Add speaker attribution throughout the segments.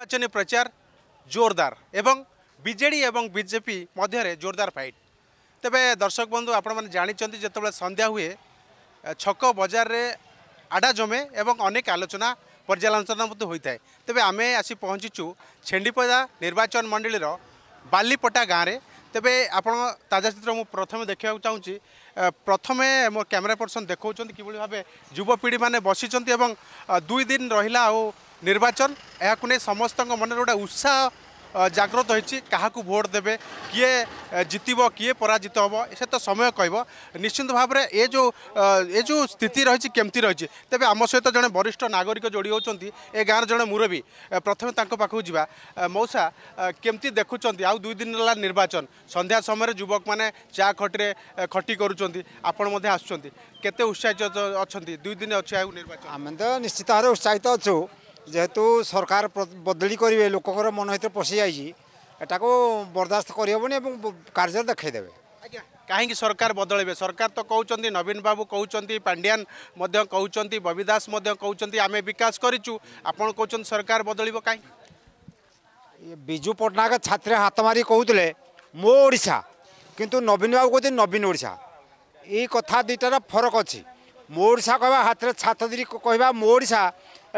Speaker 1: নির্বাচনী প্রচার জোরদার এবং বিজেডি এবং বিজেপি মধ্যে জোরদার ফাইট তবে দর্শক বন্ধু আপনার জাঁচান যেত সন্ধ্যা হুয়ে ছক বজারে আডা জমে এবং অনেক আলোচনা পর্যালোচনা মধ্যে হয়ে থাকে তবে আমি আসি পৌঁছিছু ছেন্ডিপদা নির্বাচন মন্ডলীর বালিপটা গাঁরে তবে আপনার তাজা চিত্র মু প্রথমে দেখা চাহি প্রথমে মো ক্যামেরা পর্সন দেখাও কিভাবে ভাবে যুবপিঢ়ি মানে বসিছেন এবং দুই দিন রহিলা আও নির্বাচন এখন নিয়ে সমস্ত মনে গোটে উৎসাহ জাগ্রত হয়েছি কাহকু ভোট দেবে কি জিতব কি পরাজিত হব সে তো সময় কহব নিশ্চিন্ত ভাবে এ যে এ যে স্থিতি রয়েছে কেমতি রয়েছে তবে আম সহ জনে বরিষ্ঠ নাগরিক যোড়ি হচ্ছেন এ গাঁর জন মুরবী প্রথমে তাঁর পাখু যা মৌসা কেমতি দেখুম আই দিন হল নির্বাচন সন্ধ্যা সময় যুবক মানে চা খটিরে খটি করছেন মধ্যে আসছেন কেতে উৎসাহিত অনেক দুই দিন অছে নির্বাচন আমি তো নিশ্চিত ভাবে উৎসাহিত অছু ଯେହେତୁ ସରକାର ବଦଳି କରିବେ ଲୋକଙ୍କର ମନ ଭିତରେ ପଶିଯାଇଛି ଏଟାକୁ ବରଦାସ୍ତ କରିହେବନି ଏବଂ କାର୍ଯ୍ୟ ଦେଖାଇଦେବେ ଆଜ୍ଞା କାହିଁକି ସରକାର ବଦଳିବେ ସରକାର ତ କହୁଛନ୍ତି ନବୀନ ବାବୁ କହୁଛନ୍ତି ପାଣ୍ଡିଆନ ମଧ୍ୟ କହୁଛନ୍ତି ବବି ଦାସ ମଧ୍ୟ କହୁଛନ୍ତି ଆମେ ବିକାଶ କରିଛୁ ଆପଣ କହୁଛନ୍ତି ସରକାର ବଦଳିବ କାହିଁକି ବିଜୁ ପଟ୍ଟନାୟକ ଛାତିରେ ହାତ ମାରି କହୁଥିଲେ ମୋ ଓଡ଼ିଶା କିନ୍ତୁ ନବୀନ ବାବୁ କହୁଛନ୍ତି ନବୀନ ଓଡ଼ିଶା ଏଇ କଥା ଦୁଇଟାର ଫରକ ଅଛି ମୋ ଓଡ଼ିଶା କହିବା ହାତରେ ଛାତ ଦେଇ କହିବା ମୋ ଓଡ଼ିଶା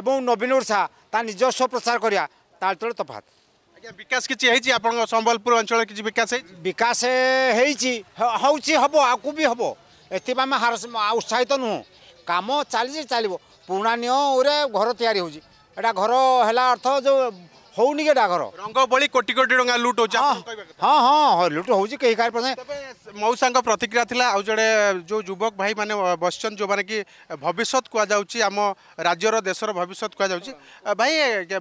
Speaker 1: এবং ନବୀନ ଓଷା ତା ନିଜସ୍ୱ ପ୍ରଚାର କରିବା ତା ଭିତରେ ତଫାତ ଆଜ୍ଞା ବିକାଶ କିଛି ହେଇଛି ଆପଣଙ୍କ ସମ୍ବଲପୁର ଅଞ୍ଚଳରେ କିଛି ବିକାଶ ହେଇଛି ବିକାଶ ହେଇଛି ହେଉଛି ହେବ ଆଗକୁ ବି ହେବ ଏଥିପାଇଁ ଆମେ ଉତ୍ସାହିତ ନୁହଁ କାମ ଚାଲିଛି ଚାଲିବ ପୁରୁଣା ନିୟମରେ ଘର ତିଆରି ହେଉଛି ଏଇଟା ଘର ହେଲା ଅର୍ଥ ଯେଉଁ ହଉନି କି ଡାଘର ରଙ୍ଗ ବଳି କୋଟି କୋଟି ଟଙ୍କା ଲୁଟ୍ ହେଉଛି ହଁ ହଁ ଲୁଟ୍ ହେଉଛି କେହି କାହା ପାଇଁ ମଉସାଙ୍କ ପ୍ରତିକ୍ରିୟା ଥିଲା ଆଉ ଜଣେ ଯେଉଁ ଯୁବକ ଭାଇମାନେ ବସିଛନ୍ତି ଯେଉଁମାନେ କି ଭବିଷ୍ୟତ କୁହାଯାଉଛି ଆମ ରାଜ୍ୟର ଦେଶର ଭବିଷ୍ୟତ କୁହାଯାଉଛି ଭାଇ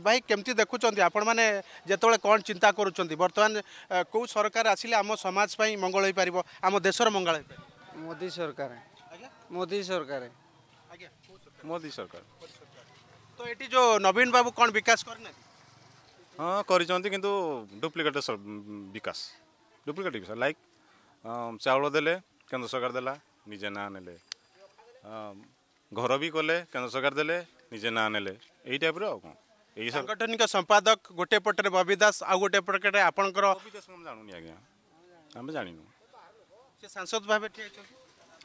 Speaker 1: ଭାଇ କେମିତି ଦେଖୁଛନ୍ତି ଆପଣମାନେ ଯେତେବେଳେ କ'ଣ ଚିନ୍ତା କରୁଛନ୍ତି ବର୍ତ୍ତମାନ କେଉଁ ସରକାର ଆସିଲେ ଆମ ସମାଜ ପାଇଁ ମଙ୍ଗଳ ହୋଇପାରିବ ଆମ ଦେଶର ମଙ୍ଗଳ ହୋଇପାରିବ ମୋଦି ସରକାର ମୋଦି ସରକାର ମୋଦି ସରକାର ତ ଏଠି ଯେଉଁ ନବୀନ ବାବୁ କ'ଣ ବିକାଶ କରିନାହାନ୍ତି ହଁ କରିଛନ୍ତି କିନ୍ତୁ ଡୁପ୍ଲିକେଟ୍ ବିକାଶ ଡୁପ୍ଲିକେଟ୍ ବିକାଶ ଲାଇକ୍ ଚାଉଳ ଦେଲେ କେନ୍ଦ୍ର ସରକାର ଦେଲା ନିଜେ ନାଁ ନେଲେ ଘର ବି କଲେ କେନ୍ଦ୍ର ସରକାର ଦେଲେ ନିଜେ ନାଁ ନେଲେ ଏଇ ଟାଇପ୍ର ଆଉ କ'ଣ ଏଇ ସାଙ୍ଗଠନିକ ସମ୍ପାଦକ ଗୋଟେ ପଟରେ ବବି ଦାସ ଆଉ ଗୋଟେ ପଟରେ ଆପଣଙ୍କର ଜାଣୁନି ଆଜ୍ଞା ଆମେ ଜାଣିନୁ ସେ ସାଂସଦ ଭାବେ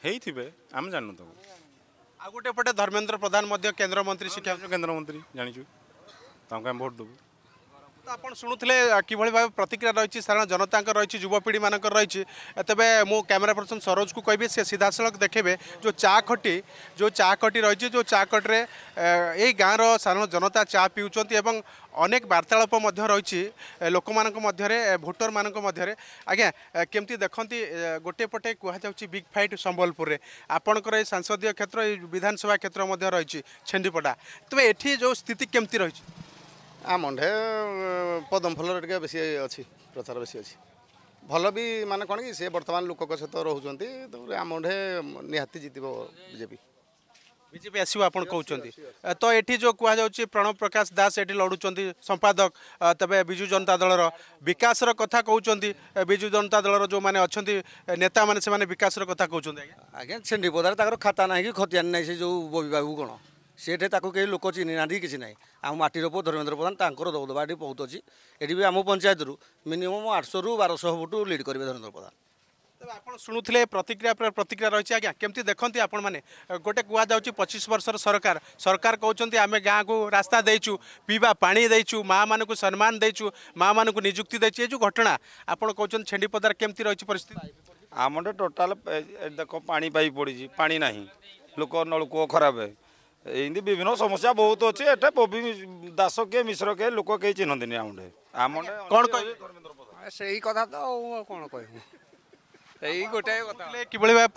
Speaker 1: ହେଇଥିବେ ଆମେ ଜାଣିନୁ ତାକୁ ଆଉ ଗୋଟେ ପଟେ ଧର୍ମେନ୍ଦ୍ର ପ୍ରଧାନ ମଧ୍ୟ କେନ୍ଦ୍ରମନ୍ତ୍ରୀ ଶିକ୍ଷା କେନ୍ଦ୍ରମନ୍ତ୍ରୀ ଜାଣିଛୁ ତାଙ୍କୁ ଆମେ ଭୋଟ ଦେବୁ ତ ଆପଣ ଶୁଣୁଥିଲେ କିଭଳି ଭାବେ ପ୍ରତିକ୍ରିୟା ରହିଛି ସାଧାରଣ ଜନତାଙ୍କର ରହିଛି ଯୁବପିଢ଼ିମାନଙ୍କର ରହିଛି ତେବେ ମୁଁ କ୍ୟାମେରା ପର୍ସନ ସରୋଜକୁ କହିବି ସେ ସିଧାସଳଖ ଦେଖେଇବେ ଯେଉଁ ଚା ଖଟି ଯେଉଁ ଚା ଖଟି ରହିଛି ଯେଉଁ ଚା ଖଟିରେ ଏଇ ଗାଁର ସାଧାରଣ ଜନତା ଚା ପିଉଛନ୍ତି ଏବଂ ଅନେକ ବାର୍ତ୍ତାଳାପ ମଧ୍ୟ ରହିଛି ଲୋକମାନଙ୍କ ମଧ୍ୟରେ ଭୋଟରମାନଙ୍କ ମଧ୍ୟରେ ଆଜ୍ଞା କେମିତି ଦେଖନ୍ତି ଗୋଟିଏ ପଟେ କୁହାଯାଉଛି ବିଗ୍ ଫାଇଟ୍ ସମ୍ବଲପୁରରେ ଆପଣଙ୍କର ଏଇ ସାଂସଦୀୟ କ୍ଷେତ୍ର ଏଇ ବିଧାନସଭା କ୍ଷେତ୍ର ମଧ୍ୟ ରହିଛି ଛେନ୍ଦିପଡ଼ା ତେବେ ଏଠି ଯେଉଁ ସ୍ଥିତି କେମିତି ରହିଛି आमे पदमफुलर बेसी प्रचार बेसी अच्छी भल वि कन कि सि बर्तको सहित रहेछ आमे नि बीजेपी बिजेपी विजेपि आस्यो आउनु कि जो कु प्रणव प्रकाश दास एटी लडुन्छ संपादक तपाईँ विजु जनता दल र कथा र विजु जनता दल जो मैले अहिले नेता मैले वकासर कथा क्या अन्य पद खाता नै कि खति नै बाबू क ছেটে তাকুকেই লোক চিনি না নহি কিছ নাই আমা মাটিৰ ওপৰ ধৰ্মেশ্বৰ প্ৰধান তাকৰ দববাৰী বহুত আছে এৰি বি আমো পঞ্চায়তৰ মিনিমাম 800 ৰু 1200 ফুট লিড কৰিব ধৰ্মেশ্বৰ প্ৰধান ত আপোন শুনুtile প্ৰতিক্ৰিয়াৰ প্ৰতিক্ৰিয়া ৰহচি কি কেমতে দেখন্তি আপোন মানে গটে কুৱা যাওচি 25 বছৰৰ সরকার সরকার কওচন্তি আমি গাঁৱক ৰাস্তা দেইচু পিবা পানী দেইচু মা মানক সম্মান দেইচু মা মানক নিযুক্তি দেইচু যি ঘটনা আপোন কওচন্তি ছেঁডি পদৰ কেমতে ৰহচি পৰিস্থিতি আমনো টটেল এ দেখক পানী পাই পঢ়ি জি পানী নাই লোকৰ নল কো খারাপে इंदी विभिन्न समस्या बहुत अच्छे एटे दास किए मिश्र किए लोक कई चिन्हती नहीं आम कथा तो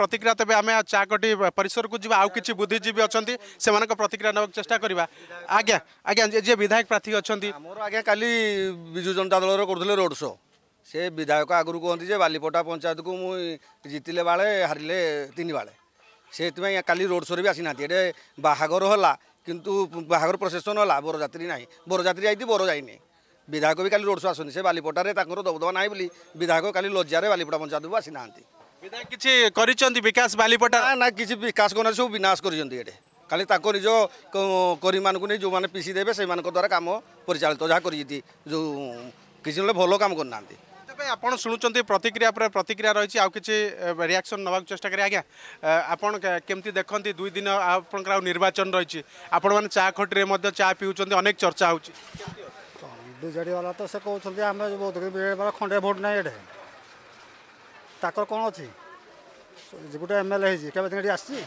Speaker 1: प्रतिक्रिया तेज आम चाकटी परिसर को जी आज किसी बुद्धिजीवी अच्छा से प्रतिक्रिया ने चेस्टा करवा आज्ञा आज्ञा जी विधायक प्रार्थी अच्छा आज्ञा का विजु जनता दल रोले रोड शो से विधायक आगुरी कहते बालीपटा पंचायत को मुझे जीतिले बाड़े हारे तीन बाड़े ସେଇଥିପାଇଁ କାଲି ରୋଡ଼ ଶୋରେ ବି ଆସିନାହାନ୍ତି ଏଠି ବାହାଘର ହେଲା କିନ୍ତୁ ବାହାଘର ପ୍ରସେସନ୍ ହେଲା ବରଯାତ୍ରୀ ନାହିଁ ବରଯାତ୍ରୀ ଯାଇଛି ବର ଯାଇନି ବିଧାୟକ ବି କାଲି ରୋଡ଼ ଶୋ ଆସୁନି ସେ ବାଲିପଟାରେ ତାଙ୍କର ଦବଦବା ନାହିଁ ବୋଲି ବିଧାୟକ କାଲି ଲଜ୍ଜାରେ ବାଲିପଟା ପଞ୍ଚାୟତକୁ ଆସିନାହାନ୍ତି ବିଧାୟକ କିଛି କରିଛନ୍ତି ବିକାଶ ବାଲିପଟା ନା କିଛି ବିକାଶ କରୁନାହାନ୍ତି ସବୁ ବିନାଶ କରିଛନ୍ତି ଏଠି ଖାଲି ତାଙ୍କ ନିଜ କରିମାନଙ୍କୁ ନେଇ ଯେଉଁମାନେ ପିସି ଦେବେ ସେମାନଙ୍କ ଦ୍ୱାରା କାମ ପରିଚାଳିତ ଯାହା କରିଛି ଯେଉଁ କିଛି ନହେଲେ ଭଲ କାମ କରୁନାହାନ୍ତି तपाईँ आप शुणुन्छ प्रतिक्रिया पर प्रतिक्रिया रहि आउँ रियाक्सन नै चेष्टा गरे आज्ञा आपि देखि दुई दिन आउँछ आउँ निर्वाचन रहेछ आपण चा खटिरे चा पिउँछ अनेक चर्चा हुन्छ विजेडी वाला त से कौन आम वाला खंडे भोट ना ये ताकर कौन अच्छी गोटे एम एल है केवे आसी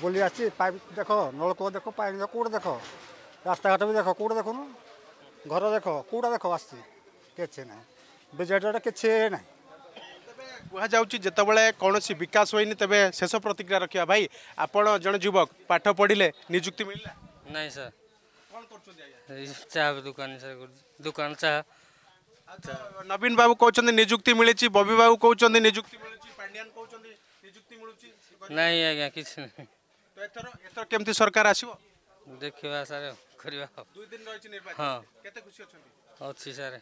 Speaker 1: बोली आसी पाइप देख नलकूप देख पाइप देख कौटे देख रास्ताघाट भी देख कौटे देखुन घर देख कौटा देख आसी किसी ना ବିଜେଡ଼ିର କିଛି ନାହିଁ କୁହାଯାଉଛି ଯେତେବେଳେ କୌଣସି ବିକାଶ ହୋଇନି ତେବେ ଶେଷ ପ୍ରତିକ୍ରିୟା ରଖିବା ଭାଇ ଆପଣ ଜଣେ ଯୁବକ ପାଠ ପଢ଼ିଲେ ନିଯୁକ୍ତି ମିଳିଲା ନାହିଁ ସାର୍ ଚାହା ଦୋକାନ ସାର୍ ଦୋକାନ ଚାହା ନବୀନ ବାବୁ କହୁଛନ୍ତି ନିଯୁକ୍ତି ମିଳିଛି ବବି ବାବୁ କହୁଛନ୍ତି ନିଯୁକ୍ତି ମିଳୁଛି ପାଣ୍ଡିଆନ କହୁଛନ୍ତି ନିଯୁକ୍ତି ମିଳୁଛି ନାହିଁ ଆଜ୍ଞା କିଛି ନାହିଁ ଏଥର ଏଥର କେମିତି ସରକାର ଆସିବ ଦେଖିବା ସାର୍ କରିବା ଦୁଇ ଦିନ ରହିଛି ନିର୍ବାଚନ କେତେ ଖୁସି ଅଛନ୍ତି ଅଛି ସାର୍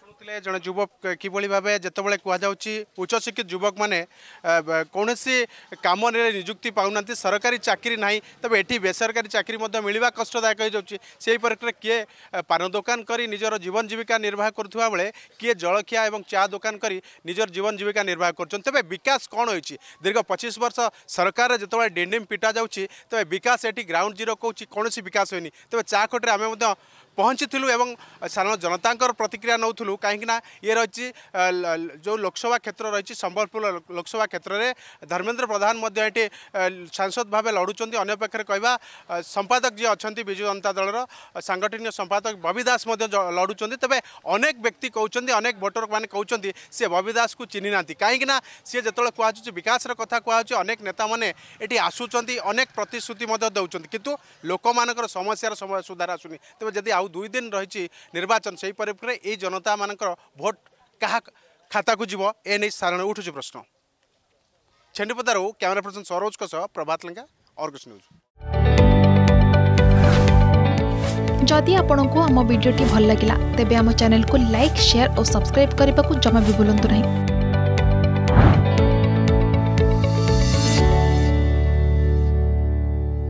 Speaker 1: ଶୁଣୁଥିଲେ ଜଣେ ଯୁବକ କିଭଳି ଭାବେ ଯେତେବେଳେ କୁହାଯାଉଛି ଉଚ୍ଚଶିକ୍ଷିତ ଯୁବକମାନେ କୌଣସି କାମରେ ନିଯୁକ୍ତି ପାଉନାହାନ୍ତି ସରକାରୀ ଚାକିରି ନାହିଁ ତେବେ ଏଠି ବେସରକାରୀ ଚାକିରି ମଧ୍ୟ ମିଳିବା କଷ୍ଟଦାୟକ ହୋଇଯାଉଛି ସେହି ପରିକ୍ରେ କିଏ ପାନ ଦୋକାନ କରି ନିଜର ଜୀବନ ଜୀବିକା ନିର୍ବାହ କରୁଥିବା ବେଳେ କିଏ ଜଳଖିଆ ଏବଂ ଚା ଦୋକାନ କରି ନିଜର ଜୀବନ ଜୀବିକା ନିର୍ବାହ କରୁଛନ୍ତି ତେବେ ବିକାଶ କ'ଣ ହୋଇଛି ଦୀର୍ଘ ପଚିଶ ବର୍ଷ ସରକାରରେ ଯେତେବେଳେ ଡିଣ୍ଡିମ୍ ପିଟା ଯାଉଛି ତେବେ ବିକାଶ ଏଠି ଗ୍ରାଉଣ୍ଡ ଜିରୋ କହୁଛି କୌଣସି ବିକାଶ ହୋଇନି ତେବେ ଚା ଖଟରେ ଆମେ ମଧ୍ୟ ପହଞ୍ଚିଥିଲୁ ଏବଂ ସାଧାରଣ ଜନତାଙ୍କର ପ୍ରତିକ୍ରିୟା ନେଉଥିଲୁ କାହିଁକିନା ଇଏ ରହିଛି ଯେଉଁ ଲୋକସଭା କ୍ଷେତ୍ର ରହିଛି ସମ୍ବଲପୁର ଲୋକସଭା କ୍ଷେତ୍ରରେ ଧର୍ମେନ୍ଦ୍ର ପ୍ରଧାନ ମଧ୍ୟ ଏଠି ସାଂସଦ ଭାବେ ଲଢ଼ୁଛନ୍ତି ଅନ୍ୟ ପକ୍ଷରେ କହିବା ସମ୍ପାଦକ ଯିଏ ଅଛନ୍ତି ବିଜୁ ଜନତା ଦଳର ସାଂଗଠନିକ ସମ୍ପାଦକ ବବି ଦାସ ମଧ୍ୟ ଲଢ଼ୁଛନ୍ତି ତେବେ ଅନେକ ବ୍ୟକ୍ତି କହୁଛନ୍ତି ଅନେକ ଭୋଟରମାନେ କହୁଛନ୍ତି ସେ ବବି ଦାସକୁ ଚିହ୍ନିନାହାନ୍ତି କାହିଁକିନା ସିଏ ଯେତେବେଳେ କୁହାଯାଉଛି ବିକାଶର କଥା କୁହାଯାଉଛି ଅନେକ ନେତାମାନେ ଏଠି ଆସୁଛନ୍ତି ଅନେକ ପ୍ରତିଶ୍ରୁତି ମଧ୍ୟ ଦେଉଛନ୍ତି କିନ୍ତୁ ଲୋକମାନଙ୍କର ସମସ୍ୟାର ସୁଧାର ଆସୁନି ତେବେ ଯଦି ଆଉ दुई दिन रही निर्वाचन से परिप्रेक्षी में यनता मान भोट क्या खाता को जीव एने सारण उठू प्रश्न छेपदारू कैमेरा पर्सन सरोज का सह प्रभात लिंगा और कुछ न्यूज जदि आपण आम भिड्टे भल लगा तेब चेल को लाइक सेयार और सब्सक्राइब करने को जमा भी बुलां नहीं